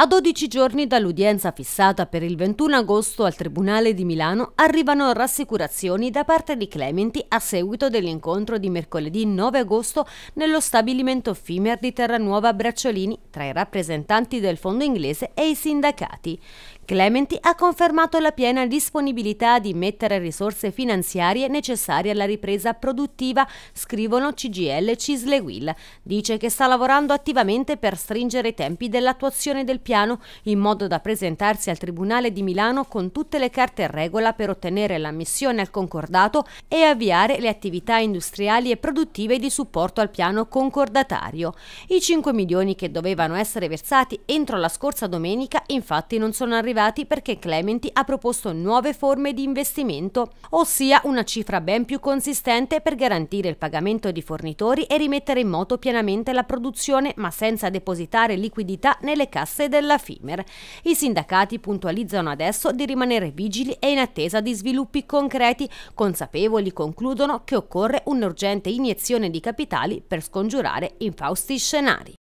A 12 giorni dall'udienza fissata per il 21 agosto al Tribunale di Milano arrivano rassicurazioni da parte di Clementi a seguito dell'incontro di mercoledì 9 agosto nello stabilimento Fimer di Terranuova Bracciolini tra i rappresentanti del fondo inglese e i sindacati. Clementi ha confermato la piena disponibilità di mettere risorse finanziarie necessarie alla ripresa produttiva, scrivono CGL Cisleguil. Dice che sta lavorando attivamente per stringere i tempi dell'attuazione del piano piano in modo da presentarsi al Tribunale di Milano con tutte le carte in regola per ottenere l'ammissione al concordato e avviare le attività industriali e produttive di supporto al piano concordatario. I 5 milioni che dovevano essere versati entro la scorsa domenica infatti non sono arrivati perché Clementi ha proposto nuove forme di investimento, ossia una cifra ben più consistente per garantire il pagamento di fornitori e rimettere in moto pienamente la produzione ma senza depositare liquidità nelle casse della FIMER. I sindacati puntualizzano adesso di rimanere vigili e in attesa di sviluppi concreti, consapevoli concludono che occorre un'urgente iniezione di capitali per scongiurare infausti scenari.